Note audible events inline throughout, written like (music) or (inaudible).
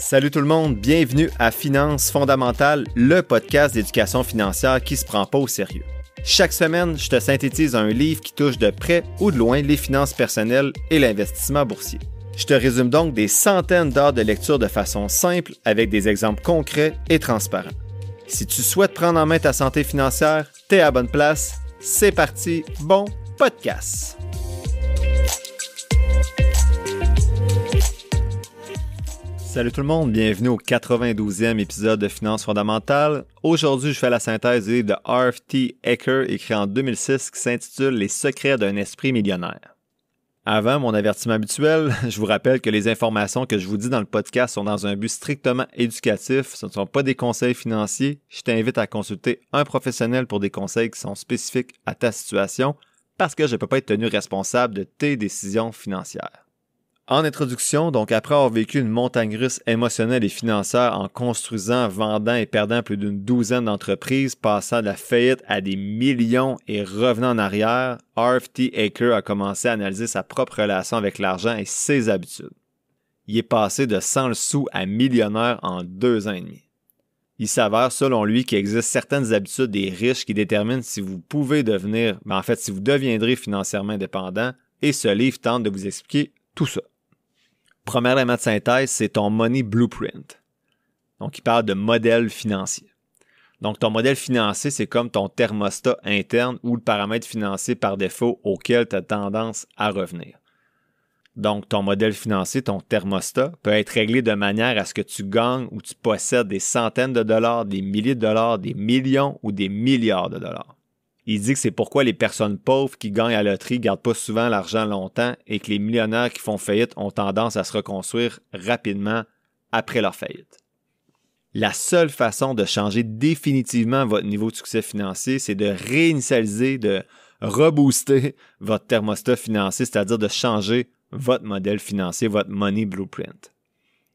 Salut tout le monde, bienvenue à Finances fondamentales, le podcast d'éducation financière qui se prend pas au sérieux. Chaque semaine, je te synthétise un livre qui touche de près ou de loin les finances personnelles et l'investissement boursier. Je te résume donc des centaines d'heures de lecture de façon simple avec des exemples concrets et transparents. Si tu souhaites prendre en main ta santé financière, t'es à bonne place. C'est parti, bon podcast. Salut tout le monde, bienvenue au 92e épisode de Finances fondamentales. Aujourd'hui, je fais la synthèse du de R.F.T. Ecker, écrit en 2006, qui s'intitule Les secrets d'un esprit millionnaire. Avant mon avertissement habituel, (laughs) je vous rappelle que les informations que je vous dis dans le podcast sont dans un but strictement éducatif, ce ne sont pas des conseils financiers. Je t'invite à consulter un professionnel pour des conseils qui sont spécifiques à ta situation parce que je ne peux pas être tenu responsable de tes décisions financières. En introduction, donc après avoir vécu une montagne russe émotionnelle et financière en construisant, vendant et perdant plus d'une douzaine d'entreprises, passant de la faillite à des millions et revenant en arrière, RFT Aker a commencé à analyser sa propre relation avec l'argent et ses habitudes. Il est passé de 100 le sous à millionnaire en deux ans et demi. Il s'avère, selon lui, qu'il existe certaines habitudes des riches qui déterminent si vous pouvez devenir, mais ben, en fait, si vous deviendrez financièrement indépendant, et ce livre tente de vous expliquer tout ça premier élément de synthèse, c'est ton money blueprint. Donc, il parle de modèle financier. Donc, ton modèle financier, c'est comme ton thermostat interne ou le paramètre financier par défaut auquel tu as tendance à revenir. Donc, ton modèle financier, ton thermostat, peut être réglé de manière à ce que tu gagnes ou tu possèdes des centaines de dollars, des milliers de dollars, des millions ou des milliards de dollars. Il dit que c'est pourquoi les personnes pauvres qui gagnent à la loterie gardent pas souvent l'argent longtemps et que les millionnaires qui font faillite ont tendance à se reconstruire rapidement après leur faillite. La seule façon de changer définitivement votre niveau de succès financier, c'est de réinitialiser, de rebooster votre thermostat financier, c'est-à-dire de changer votre modèle financier, votre money blueprint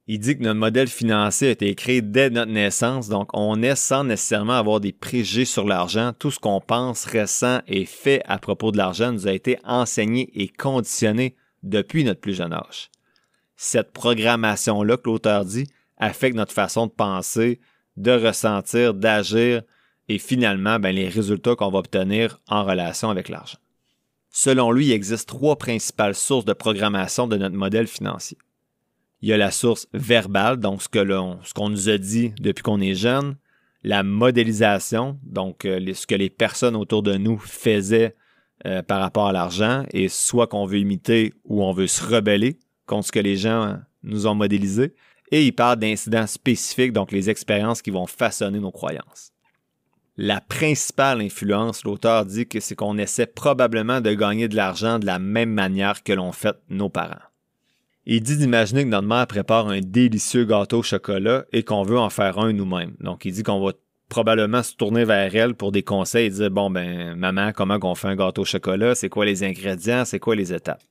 il dit que notre modèle financier a été créé dès notre naissance, donc on est sans nécessairement avoir des préjugés sur l'argent. Tout ce qu'on pense, ressent et fait à propos de l'argent nous a été enseigné et conditionné depuis notre plus jeune âge. Cette programmation-là que l'auteur dit affecte notre façon de penser, de ressentir, d'agir et finalement ben, les résultats qu'on va obtenir en relation avec l'argent. Selon lui, il existe trois principales sources de programmation de notre modèle financier. Il y a la source verbale, donc ce que l'on, qu'on nous a dit depuis qu'on est jeune, la modélisation, donc euh, ce que les personnes autour de nous faisaient euh, par rapport à l'argent, et soit qu'on veut imiter ou on veut se rebeller contre ce que les gens nous ont modélisé. Et il parle d'incidents spécifiques, donc les expériences qui vont façonner nos croyances. La principale influence, l'auteur dit que c'est qu'on essaie probablement de gagner de l'argent de la même manière que l'ont fait nos parents. Il dit d'imaginer que notre mère prépare un délicieux gâteau au chocolat et qu'on veut en faire un nous-mêmes. Donc, il dit qu'on va probablement se tourner vers elle pour des conseils et dire Bon, ben, maman, comment on fait un gâteau au chocolat C'est quoi les ingrédients C'est quoi les étapes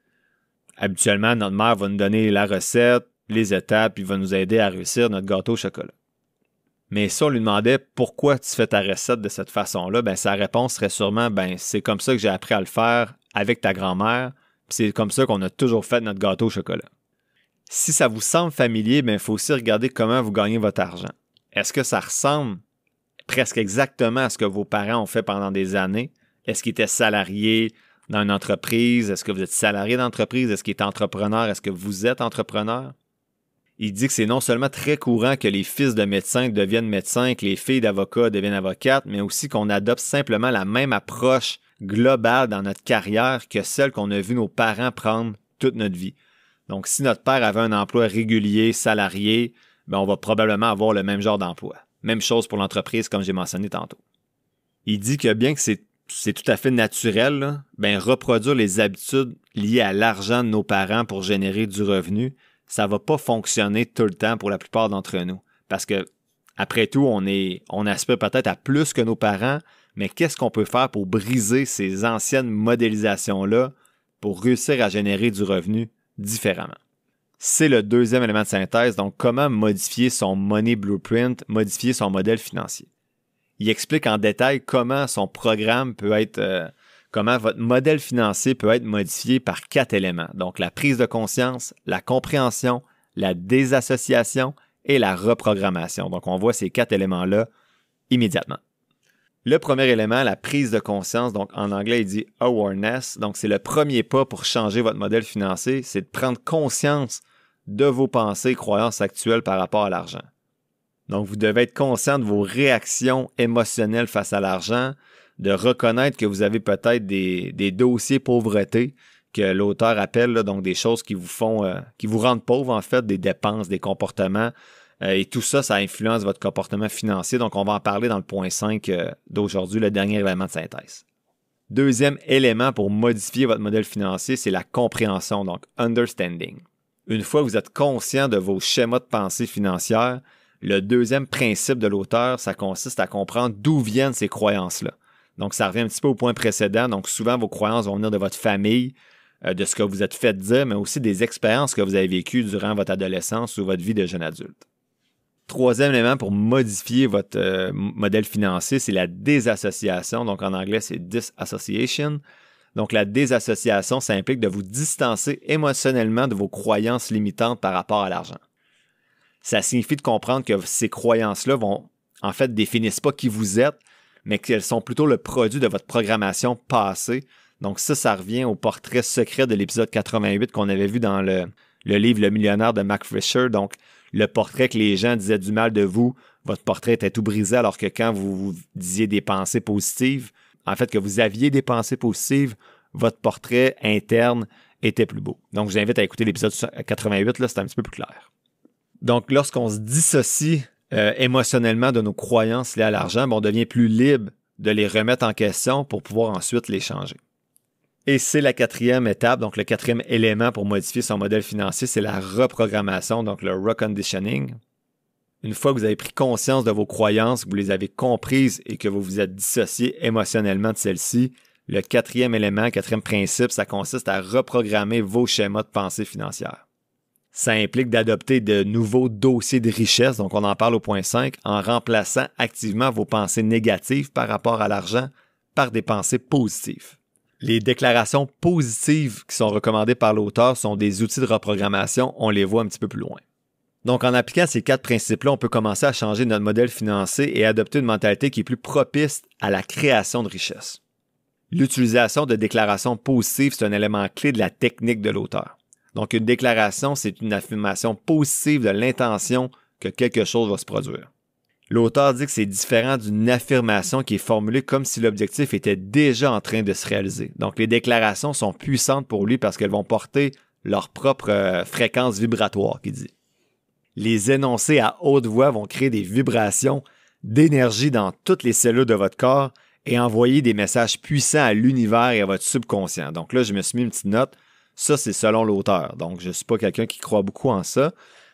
Habituellement, notre mère va nous donner la recette, les étapes, puis va nous aider à réussir notre gâteau au chocolat. Mais si on lui demandait pourquoi tu fais ta recette de cette façon-là, ben, sa réponse serait sûrement ben, C'est comme ça que j'ai appris à le faire avec ta grand-mère, c'est comme ça qu'on a toujours fait notre gâteau au chocolat. Si ça vous semble familier, il ben, faut aussi regarder comment vous gagnez votre argent. Est-ce que ça ressemble presque exactement à ce que vos parents ont fait pendant des années? Est-ce qu'ils étaient salariés dans une entreprise? Est-ce que vous êtes salarié d'entreprise? Est-ce qu'il est entrepreneur? Est-ce que vous êtes entrepreneur? Il dit que c'est non seulement très courant que les fils de médecins deviennent médecins, que les filles d'avocats deviennent avocates, mais aussi qu'on adopte simplement la même approche globale dans notre carrière que celle qu'on a vu nos parents prendre toute notre vie. Donc, si notre père avait un emploi régulier, salarié, ben, on va probablement avoir le même genre d'emploi. Même chose pour l'entreprise, comme j'ai mentionné tantôt. Il dit que bien que c'est, tout à fait naturel, ben, reproduire les habitudes liées à l'argent de nos parents pour générer du revenu, ça va pas fonctionner tout le temps pour la plupart d'entre nous. Parce que, après tout, on, est, on aspire peut-être à plus que nos parents, mais qu'est-ce qu'on peut faire pour briser ces anciennes modélisations-là pour réussir à générer du revenu différemment. C'est le deuxième élément de synthèse, donc comment modifier son money blueprint, modifier son modèle financier. Il explique en détail comment son programme peut être, euh, comment votre modèle financier peut être modifié par quatre éléments. Donc la prise de conscience, la compréhension, la désassociation et la reprogrammation. Donc on voit ces quatre éléments-là immédiatement. Le premier élément, la prise de conscience, donc en anglais il dit awareness, donc c'est le premier pas pour changer votre modèle financier, c'est de prendre conscience de vos pensées et croyances actuelles par rapport à l'argent. Donc vous devez être conscient de vos réactions émotionnelles face à l'argent, de reconnaître que vous avez peut-être des, dossiers pauvreté que l'auteur appelle, donc des choses qui vous font, euh, qui vous rendent pauvre en fait, des dépenses, des comportements, euh, et tout ça, ça influence votre comportement financier. Donc, on va en parler dans le point 5 euh, d'aujourd'hui, le dernier élément de synthèse. Deuxième élément pour modifier votre modèle financier, c'est la compréhension, donc understanding. Une fois que vous êtes conscient de vos schémas de pensée financière, le deuxième principe de l'auteur, ça consiste à comprendre d'où viennent ces croyances-là. Donc, ça revient un petit peu au point précédent. Donc, souvent, vos croyances vont venir de votre famille, euh, de ce que vous êtes fait dire, mais aussi des expériences que vous avez vécues durant votre adolescence ou votre vie de jeune adulte troisième élément pour modifier votre euh, modèle financier, c'est la désassociation. Donc en anglais, c'est disassociation. Donc la désassociation, ça implique de vous distancer émotionnellement de vos croyances limitantes par rapport à l'argent. Ça signifie de comprendre que ces croyances-là vont en fait définissent pas qui vous êtes, mais qu'elles sont plutôt le produit de votre programmation passée. Donc ça, ça revient au portrait secret de l'épisode 88 qu'on avait vu dans le, le livre Le millionnaire de Mac Fisher. Donc le portrait que les gens disaient du mal de vous, votre portrait était tout brisé, alors que quand vous, vous disiez des pensées positives, en fait, que vous aviez des pensées positives, votre portrait interne était plus beau. Donc, je vous invite à écouter l'épisode 88, euh, là, c'est un petit peu plus clair. Donc, lorsqu'on se dissocie euh, émotionnellement de nos croyances liées à l'argent, ben, on devient plus libre de les remettre en question pour pouvoir ensuite les changer. Et c'est la quatrième étape, donc le quatrième élément pour modifier son modèle financier, c'est la reprogrammation, donc le reconditioning. Une fois que vous avez pris conscience de vos croyances, que vous les avez comprises et que vous vous êtes dissocié émotionnellement de celles-ci, le quatrième élément, quatrième principe, ça consiste à reprogrammer vos schémas de pensée financière. Ça implique d'adopter de nouveaux dossiers de richesse, donc on en parle au point 5, en remplaçant activement vos pensées négatives par rapport à l'argent par des pensées positives les déclarations positives qui sont recommandées par l'auteur sont des outils de reprogrammation. On les voit un petit peu plus loin. Donc, en appliquant ces quatre principes-là, on peut commencer à changer notre modèle financier et adopter une mentalité qui est plus propice à la création de richesses. L'utilisation de déclarations positives, c'est un élément clé de la technique de l'auteur. Donc, une déclaration, c'est une affirmation positive de l'intention que quelque chose va se produire. L'auteur dit que c'est différent d'une affirmation qui est formulée comme si l'objectif était déjà en train de se réaliser. Donc les déclarations sont puissantes pour lui parce qu'elles vont porter leur propre euh, fréquence vibratoire, qu'il dit. Les énoncés à haute voix vont créer des vibrations d'énergie dans toutes les cellules de votre corps et envoyer des messages puissants à l'univers et à votre subconscient. Donc là, je me suis mis une petite note. Ça, c'est selon l'auteur. Donc, je ne suis pas quelqu'un qui croit beaucoup en ça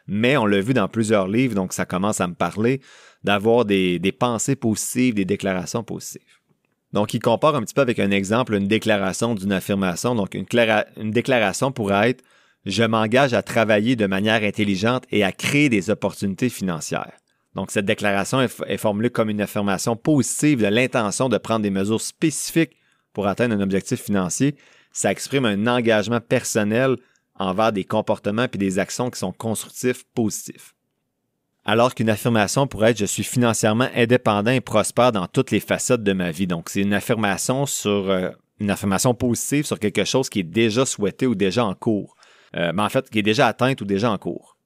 mais on l'a vu dans plusieurs livres, donc ça commence à me parler d'avoir des, pensées positives, des déclarations positives. Donc, il compare un petit peu avec un exemple, une déclaration d'une affirmation. Donc, une, déclaration pourrait être Je m'engage à travailler de manière intelligente et à créer des opportunités financières. Donc, cette déclaration est formulée comme une affirmation positive de l'intention de prendre des mesures spécifiques pour atteindre un objectif financier. Ça exprime un engagement personnel envers des comportements puis des actions qui sont constructifs, positifs. Alors qu'une affirmation pourrait être je suis financièrement indépendant et prospère dans toutes les facettes de ma vie. Donc c'est une affirmation sur euh, une affirmation positive sur quelque chose qui est déjà souhaité ou déjà en cours. mais euh, ben, en fait, qui est déjà atteinte ou déjà en cours.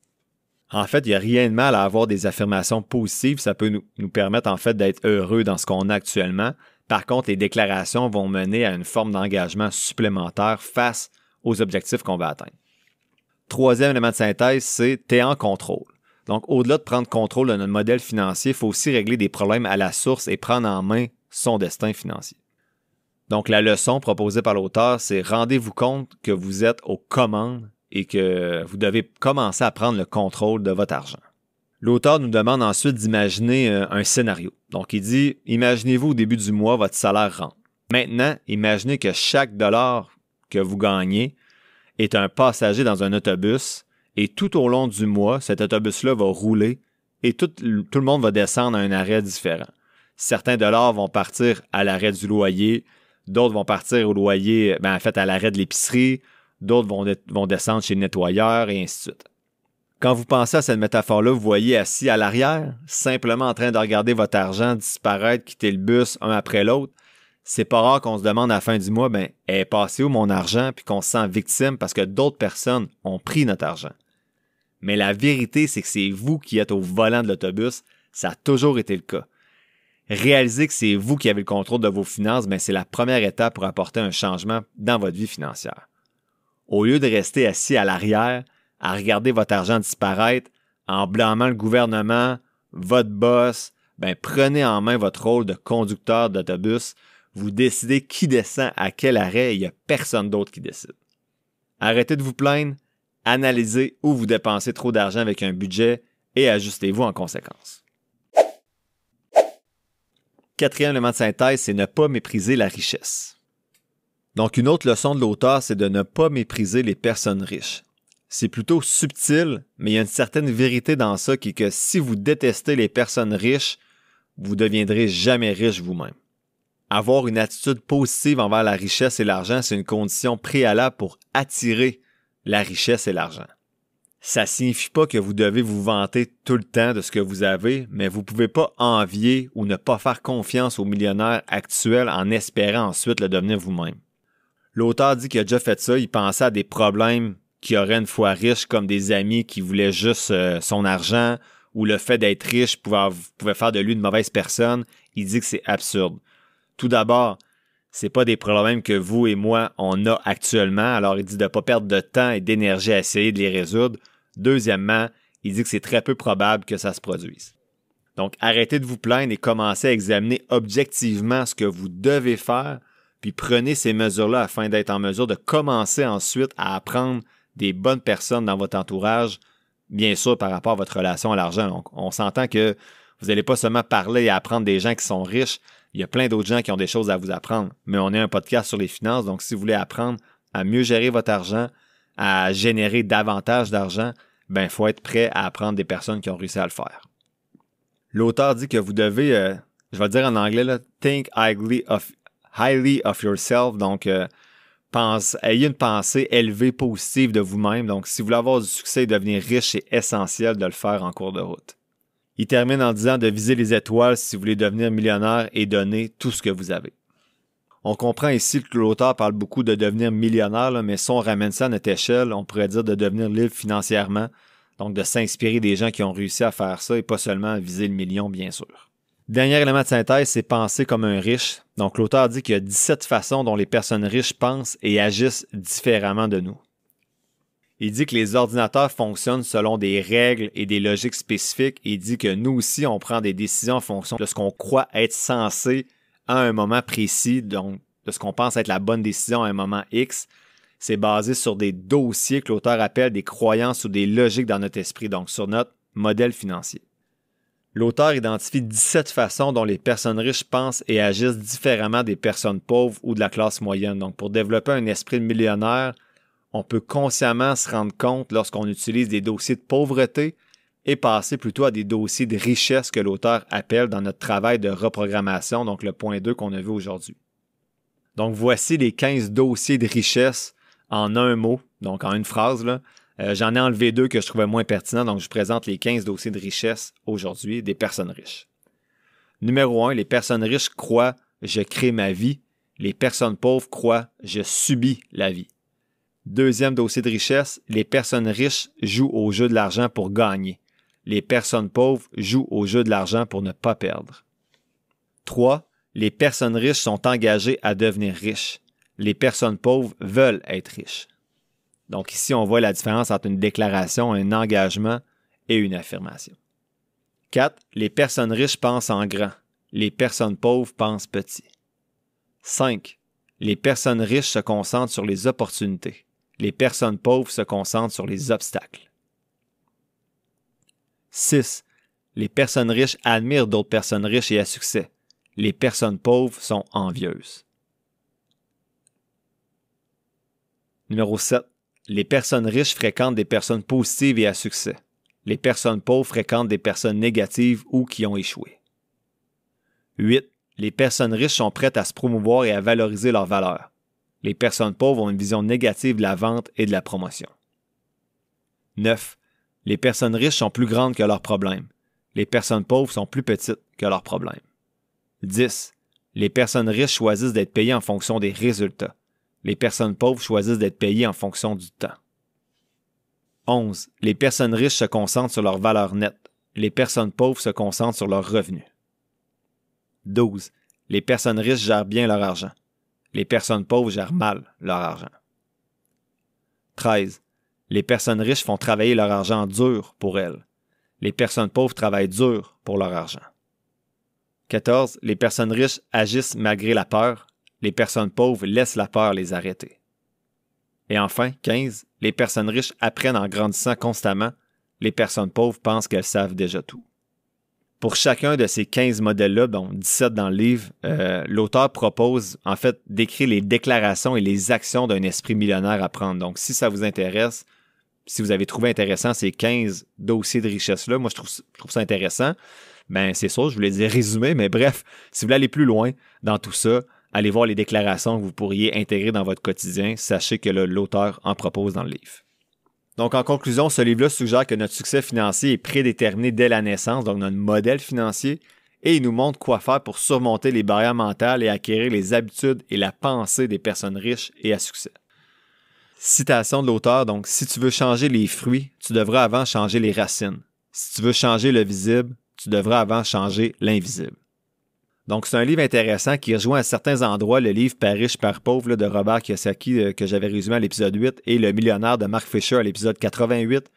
En fait, il n'y a rien de mal à avoir des affirmations positives. Ça peut nous, permettre en fait d'être heureux dans ce qu'on a actuellement. Par contre, les déclarations vont mener à une forme d'engagement supplémentaire face aux objectifs qu'on va atteindre troisième élément de synthèse, c'est tu es en contrôle. Donc, au-delà de prendre contrôle de notre modèle financier, il faut aussi régler des problèmes à la source et prendre en main son destin financier. Donc, la leçon proposée par l'auteur, c'est rendez-vous compte que vous êtes aux commandes et que vous devez commencer à prendre le contrôle de votre argent. L'auteur nous demande ensuite d'imaginer euh, un scénario. Donc, il dit, imaginez-vous au début du mois, votre salaire rentre. Maintenant, imaginez que chaque dollar que vous gagnez est un passager dans un autobus et tout au long du mois, cet autobus-là va rouler et tout, le monde va descendre à un arrêt différent. Certains dollars vont partir à l'arrêt du loyer, d'autres vont partir au loyer, ben, en fait à l'arrêt de l'épicerie, d'autres vont, vont descendre chez le nettoyeur et ainsi de suite. Quand vous pensez à cette métaphore-là, vous voyez assis à l'arrière, simplement en train de regarder votre argent disparaître, quitter le bus un après l'autre, c'est pas rare qu'on se demande à la fin du mois, ben, est passé où mon argent, puis qu'on se sent victime parce que d'autres personnes ont pris notre argent. Mais la vérité, c'est que c'est vous qui êtes au volant de l'autobus, ça a toujours été le cas. Réaliser que c'est vous qui avez le contrôle de vos finances, ben, c'est la première étape pour apporter un changement dans votre vie financière. Au lieu de rester assis à l'arrière, à regarder votre argent disparaître, en blâmant le gouvernement, votre boss, ben, prenez en main votre rôle de conducteur d'autobus vous décidez qui descend à quel arrêt, il n'y a personne d'autre qui décide. Arrêtez de vous plaindre, analysez où vous dépensez trop d'argent avec un budget et ajustez-vous en conséquence. Quatrième élément de synthèse, c'est ne pas mépriser la richesse. Donc une autre leçon de l'auteur, c'est de ne pas mépriser les personnes riches. C'est plutôt subtil, mais il y a une certaine vérité dans ça qui est que si vous détestez les personnes riches, vous ne deviendrez jamais riche vous-même. Avoir une attitude positive envers la richesse et l'argent, c'est une condition préalable pour attirer la richesse et l'argent. Ça ne signifie pas que vous devez vous vanter tout le temps de ce que vous avez, mais vous ne pouvez pas envier ou ne pas faire confiance aux millionnaire actuel en espérant ensuite le devenir vous-même. L'auteur dit qu'il a déjà fait ça, il pensait à des problèmes qu'il aurait une fois riche, comme des amis qui voulaient juste euh, son argent, ou le fait d'être riche pouvait faire de lui une mauvaise personne. Il dit que c'est absurde. Tout d'abord, ce n'est pas des problèmes que vous et moi on a actuellement, alors il dit de ne pas perdre de temps et d'énergie à essayer de les résoudre. Deuxièmement, il dit que c'est très peu probable que ça se produise. Donc arrêtez de vous plaindre et commencez à examiner objectivement ce que vous devez faire, puis prenez ces mesures-là afin d'être en mesure de commencer ensuite à apprendre des bonnes personnes dans votre entourage, bien sûr par rapport à votre relation à l'argent. Donc, on s'entend que vous n'allez pas seulement parler et apprendre des gens qui sont riches, il y a plein d'autres gens qui ont des choses à vous apprendre, mais on est un podcast sur les finances, donc si vous voulez apprendre à mieux gérer votre argent, à générer davantage d'argent, ben faut être prêt à apprendre des personnes qui ont réussi à le faire. L'auteur dit que vous devez, euh, je vais dire en anglais, think highly of, highly of yourself, donc euh, pense, ayez une pensée élevée, positive de vous-même. Donc si vous voulez avoir du succès et devenir riche, c'est essentiel de le faire en cours de route. Il termine en disant de viser les étoiles si vous voulez devenir millionnaire et donner tout ce que vous avez. On comprend ici que l'auteur parle beaucoup de devenir millionnaire, mais si on ramène ça à notre échelle, on pourrait dire de devenir libre financièrement, donc de s'inspirer des gens qui ont réussi à faire ça et pas seulement à viser le million, bien sûr. Dernier élément de synthèse, c'est penser comme un riche. Donc l'auteur dit qu'il y a 17 façons dont les personnes riches pensent et agissent différemment de nous. Il dit que les ordinateurs fonctionnent selon des règles et des logiques spécifiques. Il dit que nous aussi, on prend des décisions en fonction de ce qu'on croit être censé à un moment précis, donc de ce qu'on pense être la bonne décision à un moment X. C'est basé sur des dossiers que l'auteur appelle des croyances ou des logiques dans notre esprit, donc sur notre modèle financier. L'auteur identifie 17 façons dont les personnes riches pensent et agissent différemment des personnes pauvres ou de la classe moyenne. Donc, pour développer un esprit de millionnaire, on peut consciemment se rendre compte lorsqu'on utilise des dossiers de pauvreté et passer plutôt à des dossiers de richesse que l'auteur appelle dans notre travail de reprogrammation, donc le point 2 qu'on a vu aujourd'hui. Donc voici les 15 dossiers de richesse en un mot, donc en une phrase. Euh, j'en ai enlevé deux que je trouvais moins pertinents, donc je présente les 15 dossiers de richesse aujourd'hui des personnes riches. Numéro 1, les personnes riches croient je crée ma vie, les personnes pauvres croient je subis la vie. Deuxième dossier de richesse, les personnes riches jouent au jeu de l'argent pour gagner. Les personnes pauvres jouent au jeu de l'argent pour ne pas perdre. 3. Les personnes riches sont engagées à devenir riches. Les personnes pauvres veulent être riches. Donc ici, on voit la différence entre une déclaration, un engagement et une affirmation. 4. Les personnes riches pensent en grand. Les personnes pauvres pensent petit. 5. Les personnes riches se concentrent sur les opportunités les personnes pauvres se concentrent sur les obstacles. 6. Les personnes riches admirent d'autres personnes riches et à succès. Les personnes pauvres sont envieuses. Numéro 7. Les personnes riches fréquentent des personnes positives et à succès. Les personnes pauvres fréquentent des personnes négatives ou qui ont échoué. 8. Les personnes riches sont prêtes à se promouvoir et à valoriser leurs valeurs les personnes pauvres ont une vision négative de la vente et de la promotion. 9. Les personnes riches sont plus grandes que leurs problèmes. Les personnes pauvres sont plus petites que leurs problèmes. 10. Les personnes riches choisissent d'être payées en fonction des résultats. Les personnes pauvres choisissent d'être payées en fonction du temps. 11. Les personnes riches se concentrent sur leur valeur nette. Les personnes pauvres se concentrent sur leurs revenus. 12. Les personnes riches gèrent bien leur argent. Les personnes pauvres gèrent mal leur argent. 13. Les personnes riches font travailler leur argent dur pour elles. Les personnes pauvres travaillent dur pour leur argent. 14. Les personnes riches agissent malgré la peur. Les personnes pauvres laissent la peur les arrêter. Et enfin, 15. Les personnes riches apprennent en grandissant constamment. Les personnes pauvres pensent qu'elles savent déjà tout. Pour chacun de ces 15 modèles-là, dont 17 dans le livre, euh, l'auteur propose en fait d'écrire les déclarations et les actions d'un esprit millionnaire à prendre. Donc, si ça vous intéresse, si vous avez trouvé intéressant ces 15 dossiers de richesse-là, moi je trouve, ça intéressant. Ben, c'est ça, je voulais dire (laughs) résumé, mais bref, si vous voulez aller plus loin dans tout ça, allez voir les déclarations que vous pourriez intégrer dans votre quotidien. Sachez que l'auteur en propose dans le livre. Donc, en conclusion, ce livre-là suggère que notre succès financier est prédéterminé dès la naissance, donc notre modèle financier, et il nous montre quoi faire pour surmonter les barrières mentales et acquérir les habitudes et la pensée des personnes riches et à succès. Citation de l'auteur, donc, si tu veux changer les fruits, tu devras avant changer les racines. Si tu veux changer le visible, tu devras avant changer l'invisible. Donc, c'est un livre intéressant qui rejoint à certains endroits le livre Par riche, par pauvre de Robert Kiyosaki euh, que j'avais résumé à l'épisode 8 et Le millionnaire de Mark Fisher à l'épisode 88.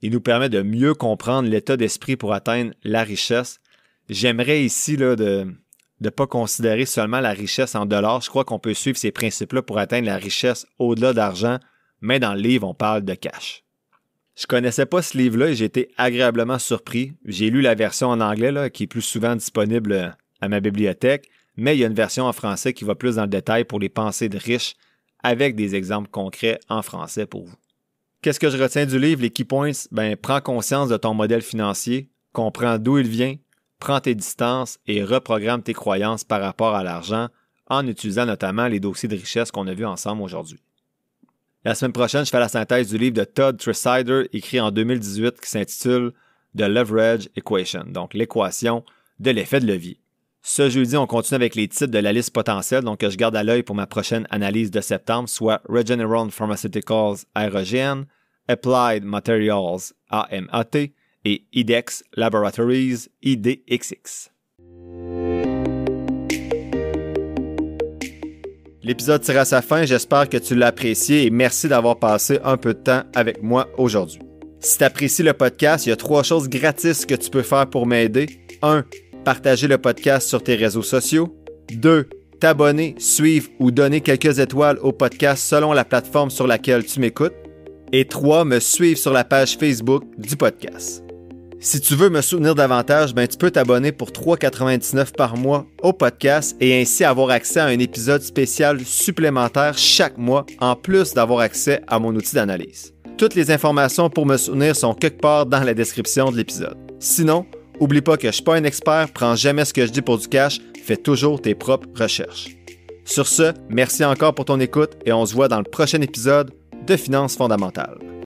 Il nous permet de mieux comprendre l'état d'esprit pour atteindre la richesse. J'aimerais ici là, de ne pas considérer seulement la richesse en dollars. Je crois qu'on peut suivre ces principes-là pour atteindre la richesse au-delà d'argent, mais dans le livre, on parle de cash. Je connaissais pas ce livre-là et j'ai été agréablement surpris. J'ai lu la version en anglais qui est plus souvent disponible euh, à ma bibliothèque, mais il y a une version en français qui va plus dans le détail pour les pensées de riches avec des exemples concrets en français pour vous. Qu'est-ce que je retiens du livre, les key points? Ben, prends conscience de ton modèle financier, comprends d'où il vient, prends tes distances et reprogramme tes croyances par rapport à l'argent en utilisant notamment les dossiers de richesse qu'on a vus ensemble aujourd'hui. La semaine prochaine, je fais la synthèse du livre de Todd Tresider, écrit en 2018, qui s'intitule The Leverage Equation, donc l'équation de l'effet de levier. Ce jeudi, on continue avec les titres de la liste potentielle, donc que je garde à l'œil pour ma prochaine analyse de septembre, soit Regeneron Pharmaceuticals Aérogène, Applied Materials AMAT et IDEX Laboratories IDXX. L'épisode tire à sa fin, j'espère que tu l'as apprécié et merci d'avoir passé un peu de temps avec moi aujourd'hui. Si tu apprécies le podcast, il y a trois choses gratuites que tu peux faire pour m'aider. 1 partager le podcast sur tes réseaux sociaux. 2. T'abonner, suivre ou donner quelques étoiles au podcast selon la plateforme sur laquelle tu m'écoutes. Et 3. Me suivre sur la page Facebook du podcast. Si tu veux me soutenir davantage, ben, tu peux t'abonner pour 3,99 par mois au podcast et ainsi avoir accès à un épisode spécial supplémentaire chaque mois, en plus d'avoir accès à mon outil d'analyse. Toutes les informations pour me soutenir sont quelque part dans la description de l'épisode. Sinon, Oublie pas que je suis pas un expert, prends jamais ce que je dis pour du cash, fais toujours tes propres recherches. Sur ce, merci encore pour ton écoute et on se voit dans le prochain épisode de Finances fondamentales.